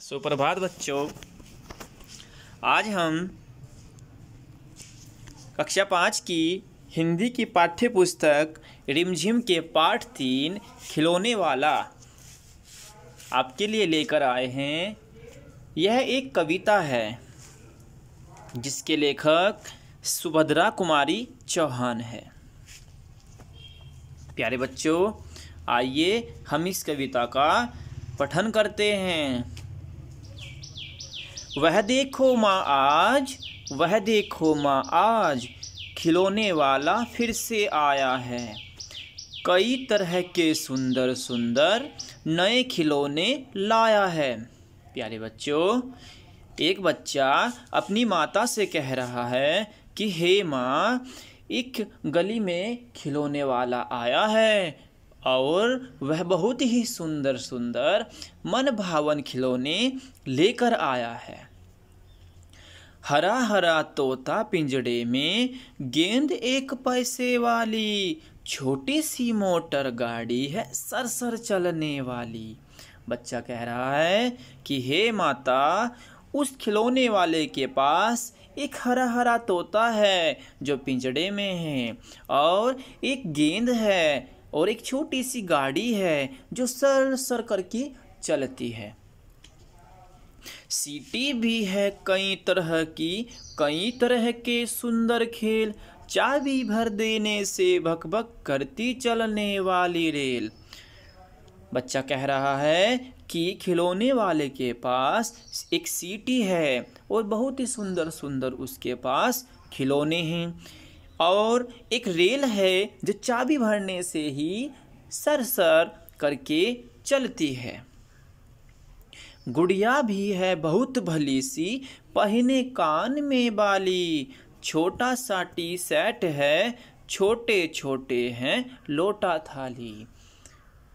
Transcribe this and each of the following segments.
सुप्रभात बच्चों आज हम कक्षा पाँच की हिंदी की पाठ्य पुस्तक रिमझिम के पाठ तीन खिलौने वाला आपके लिए लेकर आए हैं यह एक कविता है जिसके लेखक सुभद्रा कुमारी चौहान है प्यारे बच्चों आइए हम इस कविता का पठन करते हैं वह देखो माँ आज वह देखो माँ आज खिलौने वाला फिर से आया है कई तरह के सुंदर सुंदर नए खिलौने लाया है प्यारे बच्चों एक बच्चा अपनी माता से कह रहा है कि हे माँ एक गली में खिलौने वाला आया है और वह बहुत ही सुंदर सुंदर मन भावन खिलौने लेकर आया है हरा हरा तोता पिंजड़े में गेंद एक पैसे वाली छोटी सी मोटर गाड़ी है सर सर चलने वाली बच्चा कह रहा है कि हे माता उस खिलौने वाले के पास एक हरा हरा तोता है जो पिंजड़े में है और एक गेंद है और एक छोटी सी गाड़ी है जो सर सर करके चलती है सीटी भी है कई तरह की कई तरह के सुंदर खेल चाबी भर देने से भकभक करती चलने वाली रेल बच्चा कह रहा है कि खिलौने वाले के पास एक सीटी है और बहुत ही सुंदर सुंदर उसके पास खिलौने हैं और एक रेल है जो चाबी भरने से ही सर सर करके चलती है गुड़िया भी है बहुत भली सी पहने कान में बाली छोटा सा टी सेट है छोटे छोटे हैं लोटा थाली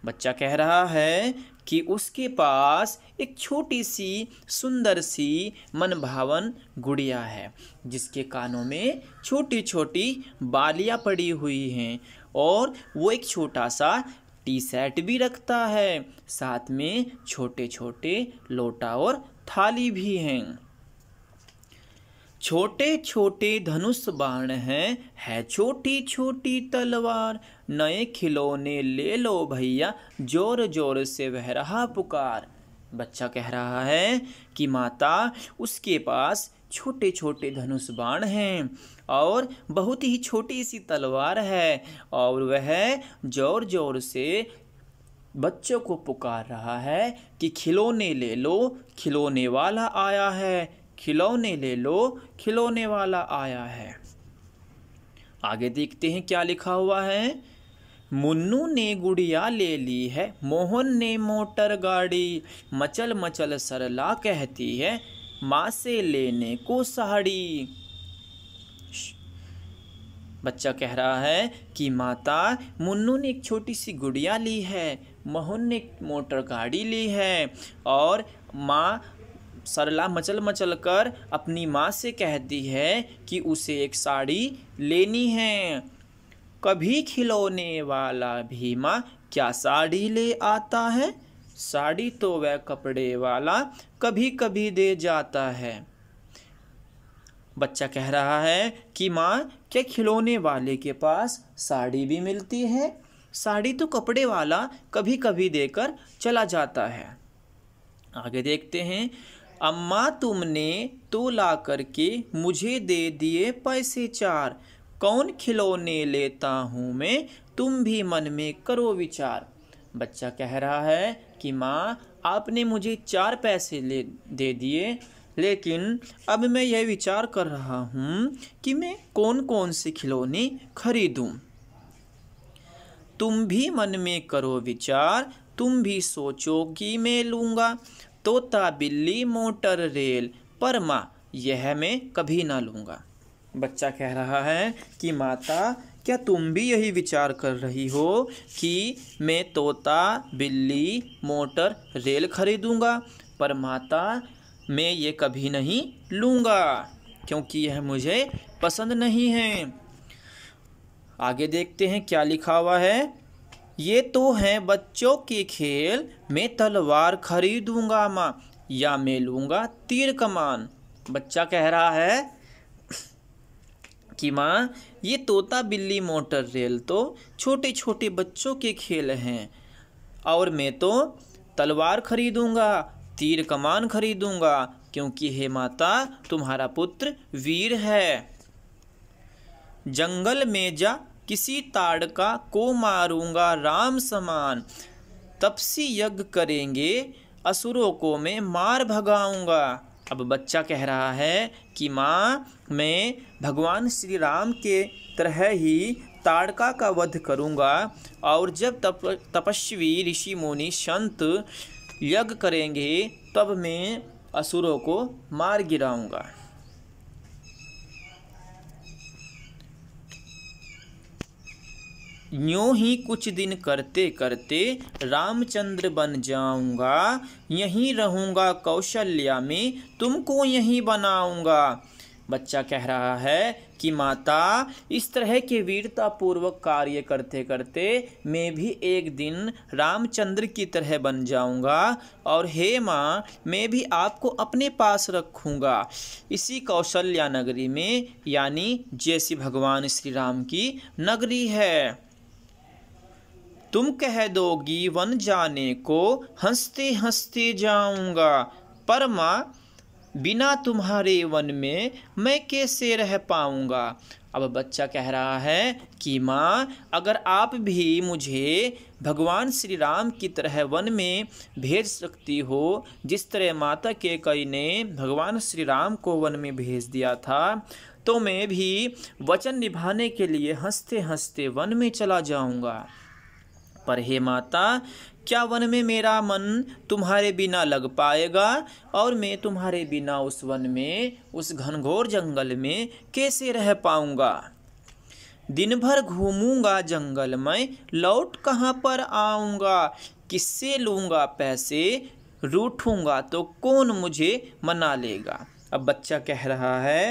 बच्चा कह रहा है कि उसके पास एक छोटी सी सुंदर सी मनभावन गुड़िया है जिसके कानों में छोटी छोटी बालियाँ पड़ी हुई हैं और वो एक छोटा सा टी सेट भी रखता है साथ में छोटे छोटे लोटा और थाली भी हैं छोटे छोटे धनुष बाण हैं है छोटी छोटी तलवार नए खिलौने ले लो भैया जोर जोर से बह रहा पुकार बच्चा कह रहा है कि माता उसके पास छोटे छोटे धनुष बाण हैं और बहुत ही छोटी सी तलवार है और वह जोर जोर से बच्चों को पुकार रहा है कि खिलौने ले लो खिलौने वाला आया है खिलौने ले लो खिलौने वाला आया है आगे देखते हैं क्या लिखा हुआ है मुन्नू ने गुड़िया ले ली है मोहन ने मोटर गाड़ी मचल मचल सरला कहती है माँ से लेने को साड़ी बच्चा कह रहा है कि माता मुन्नू ने एक छोटी सी गुड़िया ली है मोहन ने मोटर गाड़ी ली है और माँ सरला मचल मचल कर अपनी माँ से कहती है कि उसे एक साड़ी लेनी है कभी खिलौने वाला भीमा क्या साड़ी ले आता है साड़ी तो वह कपड़े वाला कभी कभी दे जाता है बच्चा कह रहा है कि माँ क्या खिलौने वाले के पास साड़ी भी मिलती है साड़ी तो कपड़े वाला कभी कभी देकर चला जाता है आगे देखते हैं अम्मा तुमने तो ला करके मुझे दे दिए पैसे चार कौन खिलौने लेता हूँ मैं तुम भी मन में करो विचार बच्चा कह रहा है कि माँ आपने मुझे चार पैसे ले दे दिए लेकिन अब मैं यह विचार कर रहा हूँ कि मैं कौन कौन से खिलौने खरीदूँ तुम भी मन में करो विचार तुम भी सोचो कि मैं लूँगा तोता बिल्ली मोटर रेल पर माँ यह मैं कभी ना लूँगा बच्चा कह रहा है कि माता क्या तुम भी यही विचार कर रही हो कि मैं तोता बिल्ली मोटर रेल खरीदूंगा पर माता मैं ये कभी नहीं लूँगा क्योंकि यह मुझे पसंद नहीं है आगे देखते हैं क्या लिखा हुआ है ये तो है बच्चों के खेल मैं तलवार खरीदूंगा माँ या मैं लूँगा तीर कमान बच्चा कह रहा है कि माँ ये तोता बिल्ली मोटर रेल तो छोटे छोटे बच्चों के खेल हैं और मैं तो तलवार खरीदूँगा तीर कमान खरीदूँगा क्योंकि हे माता तुम्हारा पुत्र वीर है जंगल में जा किसी ताड़ का को मारूंगा राम समान तपसी यज्ञ करेंगे असुरों को मैं मार भगाऊंगा अब बच्चा कह रहा है कि माँ मैं भगवान श्री राम के तरह ही ताड़का का वध करूँगा और जब तप तपस्वी ऋषि मुनि संत यज्ञ करेंगे तब मैं असुरों को मार गिराऊंगा यूँ ही कुछ दिन करते करते रामचंद्र बन जाऊंगा यहीं रहूँगा कौशल्या में तुमको यहीं बनाऊँगा बच्चा कह रहा है कि माता इस तरह के वीरतापूर्वक कार्य करते करते मैं भी एक दिन रामचंद्र की तरह बन जाऊंगा और हे माँ मैं भी आपको अपने पास रखूंगा इसी कौशल्या नगरी में यानी जैसी भगवान श्री राम की नगरी है तुम कह दोगी वन जाने को हंसते हंसते जाऊंगा पर माँ बिना तुम्हारे वन में मैं कैसे रह पाऊंगा अब बच्चा कह रहा है कि माँ अगर आप भी मुझे भगवान श्री राम की तरह वन में भेज सकती हो जिस तरह माता के कई ने भगवान श्री राम को वन में भेज दिया था तो मैं भी वचन निभाने के लिए हंसते हंसते वन में चला जाऊँगा पर हे माता क्या वन में मेरा मन तुम्हारे बिना लग पाएगा और मैं तुम्हारे बिना उस वन में उस घनघोर जंगल में कैसे रह पाऊँगा दिन भर घूमूंगा जंगल में लौट कहाँ पर आऊँगा किससे लूँगा पैसे रूठूँगा तो कौन मुझे मना लेगा अब बच्चा कह रहा है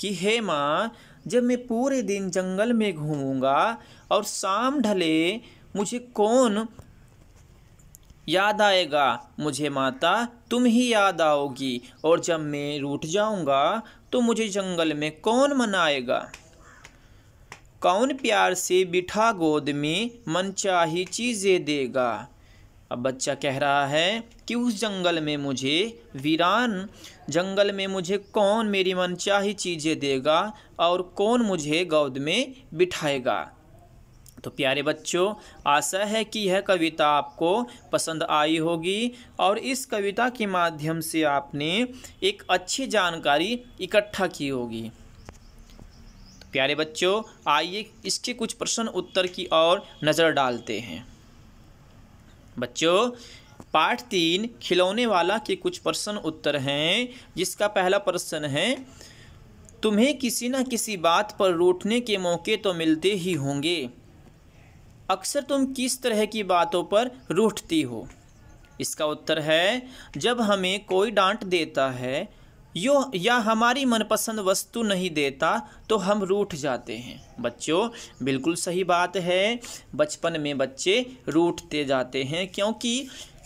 कि हे माँ जब मैं पूरे दिन जंगल में घूमूंगा और शाम ढले मुझे कौन याद आएगा मुझे माता तुम ही याद आओगी और जब मैं रूठ जाऊंगा तो मुझे जंगल में कौन मनाएगा कौन प्यार से बिठा गोद में मन चाही चीज़ें देगा अब बच्चा कह रहा है कि उस जंगल में मुझे वीरान जंगल में मुझे कौन मेरी मनचाही चीज़ें देगा और कौन मुझे गोद में बिठाएगा तो प्यारे बच्चों आशा है कि यह कविता आपको पसंद आई होगी और इस कविता के माध्यम से आपने एक अच्छी जानकारी इकट्ठा की होगी तो प्यारे बच्चों आइए इसके कुछ प्रश्न उत्तर की ओर नज़र डालते हैं बच्चों पाठ तीन खिलौने वाला के कुछ प्रश्न उत्तर हैं जिसका पहला प्रश्न है तुम्हें किसी न किसी बात पर रूठने के मौके तो मिलते ही होंगे अक्सर तुम किस तरह की बातों पर रूठती हो इसका उत्तर है जब हमें कोई डांट देता है यो या हमारी मनपसंद वस्तु नहीं देता तो हम रूठ जाते हैं बच्चों बिल्कुल सही बात है बचपन में बच्चे रूठते जाते हैं क्योंकि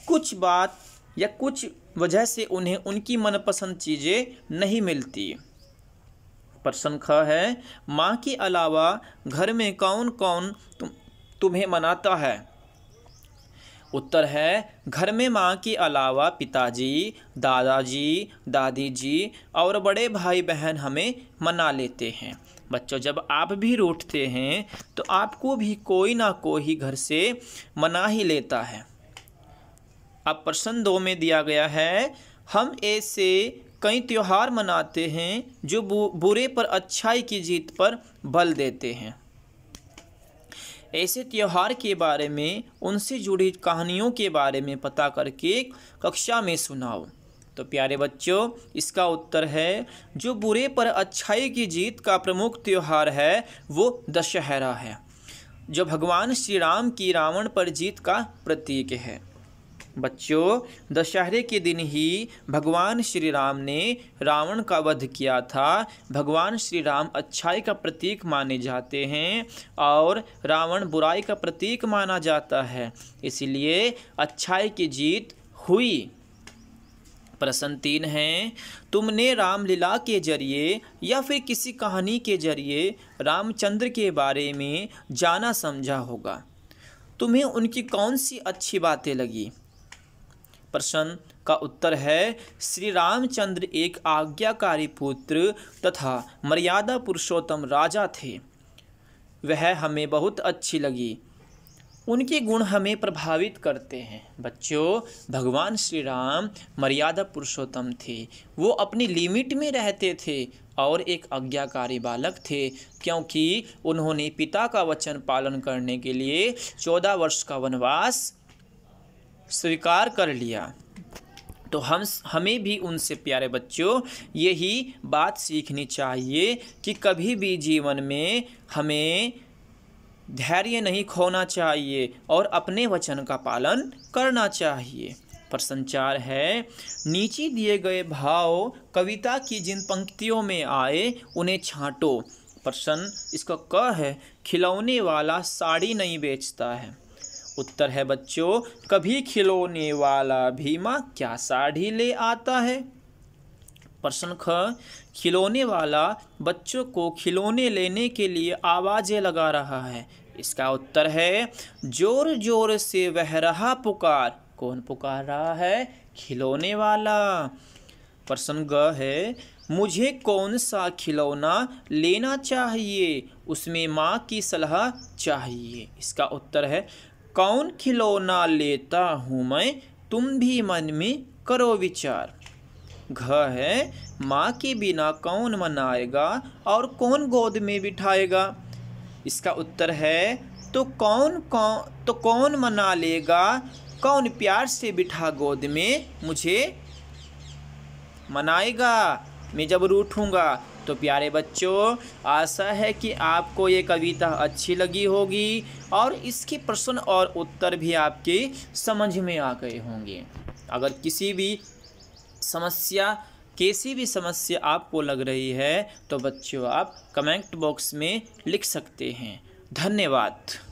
कुछ बात या कुछ वजह से उन्हें उनकी मनपसंद चीज़ें नहीं मिलती प्रश्न ख है माँ के अलावा घर में कौन कौन तुम तुम्हें मनाता है उत्तर है घर में माँ के अलावा पिताजी दादाजी दादी जी और बड़े भाई बहन हमें मना लेते हैं बच्चों जब आप भी रूठते हैं तो आपको भी कोई ना कोई घर से मना ही लेता है अब प्रश्न दो में दिया गया है हम ऐसे कई त्यौहार मनाते हैं जो बुरे पर अच्छाई की जीत पर बल देते हैं ऐसे त्यौहार के बारे में उनसे जुड़ी कहानियों के बारे में पता करके कक्षा में सुनाओ तो प्यारे बच्चों इसका उत्तर है जो बुरे पर अच्छाई की जीत का प्रमुख त्यौहार है वो दशहरा है जो भगवान श्री राम की रावण पर जीत का प्रतीक है बच्चों दशहरे के दिन ही भगवान श्री राम ने रावण का वध किया था भगवान श्री राम अच्छाई का प्रतीक माने जाते हैं और रावण बुराई का प्रतीक माना जाता है इसलिए अच्छाई की जीत हुई प्रश्न तीन है तुमने रामलीला के जरिए या फिर किसी कहानी के जरिए रामचंद्र के बारे में जाना समझा होगा तुम्हें उनकी कौन सी अच्छी बातें लगी प्रश्न का उत्तर है श्री रामचंद्र एक आज्ञाकारी पुत्र तथा मर्यादा पुरुषोत्तम राजा थे वह हमें बहुत अच्छी लगी उनके गुण हमें प्रभावित करते हैं बच्चों भगवान श्री राम मर्यादा पुरुषोत्तम थे वो अपनी लिमिट में रहते थे और एक आज्ञाकारी बालक थे क्योंकि उन्होंने पिता का वचन पालन करने के लिए चौदह वर्ष का वनवास स्वीकार कर लिया तो हम हमें भी उनसे प्यारे बच्चों यही बात सीखनी चाहिए कि कभी भी जीवन में हमें धैर्य नहीं खोना चाहिए और अपने वचन का पालन करना चाहिए पर संचार है नीचे दिए गए भाव कविता की जिन पंक्तियों में आए उन्हें छांटो प्रश्न इसका क है खिलौने वाला साड़ी नहीं बेचता है उत्तर है बच्चों कभी खिलौने वाला भीमा क्या साड़ी ले आता है प्रश्न ख खिलौने वाला बच्चों को खिलौने लेने के लिए आवाज़ें लगा रहा है इसका उत्तर है जोर जोर से वह रहा पुकार कौन पुकार रहा है खिलौने वाला प्रश्न ग है मुझे कौन सा खिलौना लेना चाहिए उसमें माँ की सलाह चाहिए इसका उत्तर है कौन खिलौना लेता हूँ मैं तुम भी मन में करो विचार घ है माँ के बिना कौन मनाएगा और कौन गोद में बिठाएगा इसका उत्तर है तो कौन कौन तो कौन मना लेगा कौन प्यार से बिठा गोद में मुझे मनाएगा मैं जब रूठूँगा तो प्यारे बच्चों आशा है कि आपको ये कविता अच्छी लगी होगी और इसके प्रश्न और उत्तर भी आपके समझ में आ गए होंगे अगर किसी भी समस्या कैसी भी समस्या आपको लग रही है तो बच्चों आप कमेंट बॉक्स में लिख सकते हैं धन्यवाद